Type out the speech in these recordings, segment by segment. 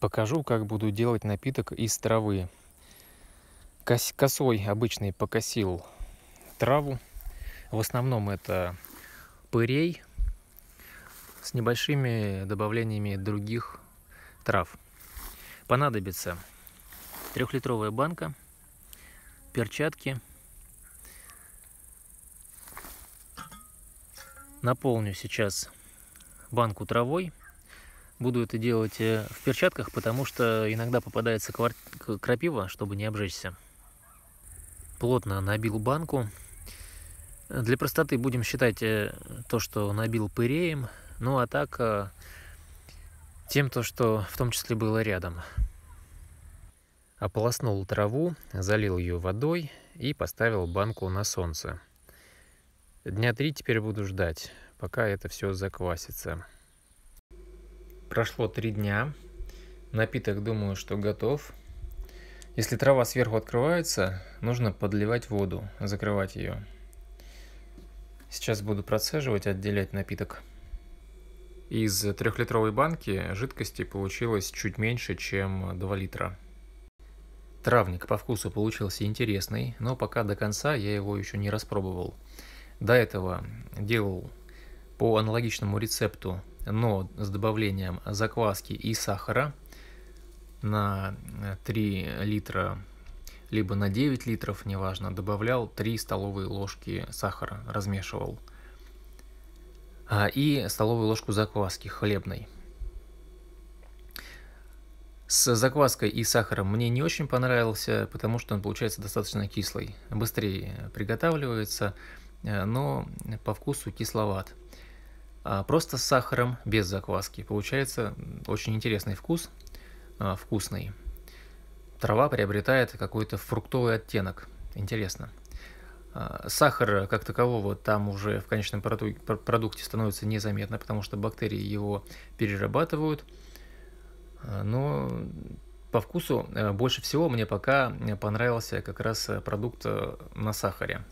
покажу, как буду делать напиток из травы. Кос косой обычный покосил траву. В основном это пырей с небольшими добавлениями других трав. Понадобится трехлитровая банка, перчатки. Наполню сейчас банку травой Буду это делать э, в перчатках, потому что иногда попадается квар... крапива, чтобы не обжечься. Плотно набил банку. Для простоты будем считать э, то, что набил пыреем. Ну а так э, тем, то, что в том числе было рядом. Ополоснул траву, залил ее водой и поставил банку на солнце. Дня три теперь буду ждать, пока это все заквасится. Прошло три дня. Напиток, думаю, что готов. Если трава сверху открывается, нужно подливать воду, закрывать ее. Сейчас буду процеживать, отделять напиток. Из трехлитровой банки жидкости получилось чуть меньше, чем 2 литра. Травник по вкусу получился интересный, но пока до конца я его еще не распробовал. До этого делал по аналогичному рецепту но с добавлением закваски и сахара на 3 э, литра, либо на 9 литров, неважно, добавлял 3 столовые ложки сахара, размешивал. А, и столовую ложку закваски хлебной. С закваской и сахаром мне не очень понравился, потому что он получается достаточно кислый. Быстрее приготавливается, э, но по вкусу кисловат а просто с сахаром, без закваски. Получается очень интересный вкус, а, вкусный. Трава приобретает какой-то фруктовый оттенок. Интересно. А, сахар как такового там уже в конечном продукте становится незаметно, потому что бактерии его перерабатывают. А, но по вкусу э, больше всего мне пока э, понравился как раз э, продукт на сахаре.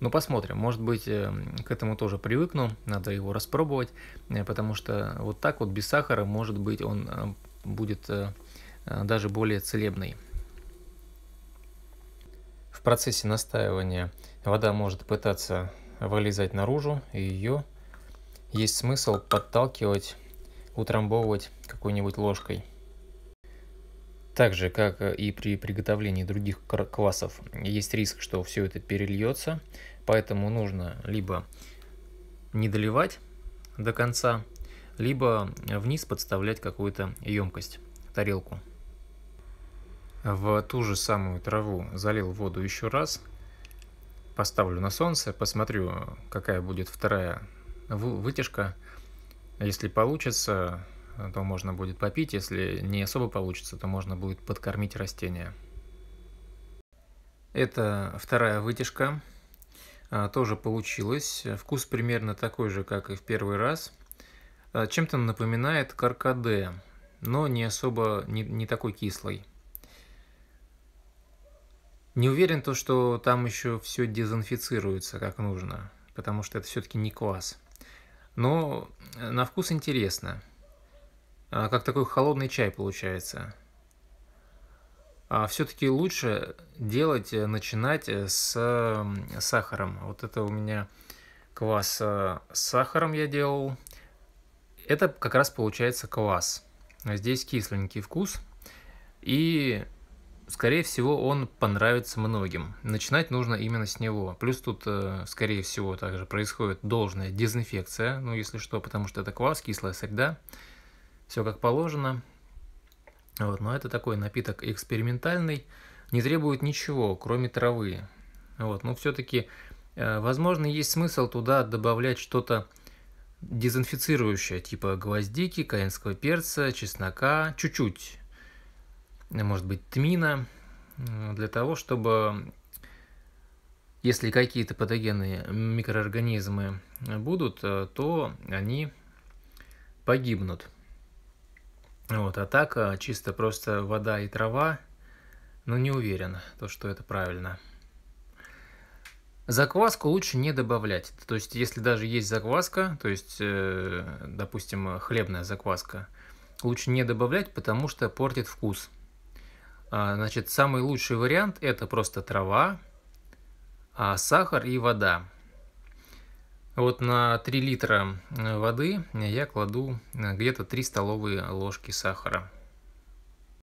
Ну посмотрим, может быть, э, к этому тоже привыкну, надо его распробовать, э, потому что вот так вот без сахара, может быть, он э, будет даже более целебный. В процессе настаивания вода может пытаться вылезать наружу, и ее есть смысл подталкивать, утрамбовывать какой-нибудь ложкой. Так же, как э, и при приготовлении других квасов, есть риск, что все это перельется, поэтому нужно либо не доливать до конца, либо вниз подставлять какую-то емкость, тарелку. В ту же самую траву залил воду еще раз, поставлю на солнце, посмотрю, какая будет вторая вытяжка. Если получится, Э, то можно будет попить, если не особо получится, то можно будет подкормить растения. Это вторая вытяжка, э, тоже получилось, Вкус примерно такой же, как и в первый раз. Э, чем-то напоминает каркаде, но не особо, не, не такой кислый. Не уверен то, что там еще все дезинфицируется как нужно, потому что это все-таки не квас. Но на вкус интересно. А, как такой холодный чай получается. А все-таки лучше делать, э, начинать э, с сахаром. Вот это у меня квас э, с сахаром я делал. Это как раз получается квас. Здесь кисленький вкус. И, скорее всего, он понравится многим. Начинать нужно именно с него. Плюс тут, скорее всего, также происходит должная дезинфекция. Ну, если что, потому что это квас, кислая среда все как положено. Вот, но это такой напиток экспериментальный, не требует ничего, кроме травы. Вот, но ну, все-таки, э, возможно, есть смысл туда добавлять что-то дезинфицирующее, типа гвоздики, каинского перца, чеснока, чуть-чуть, э, может быть, тмина, для того, чтобы если какие-то патогенные микроорганизмы будут, э, то они погибнут. Вот, а так а, чисто просто вода и трава, но ну, не уверен, то, что это правильно. Закваску лучше не добавлять. То есть, если даже есть закваска, то есть, э, допустим, хлебная закваска, лучше не добавлять, потому что портит вкус. А, значит, самый лучший вариант это просто трава, а сахар и вода. Вот на 3 литра э, воды я кладу э, где-то 3 столовые ложки сахара.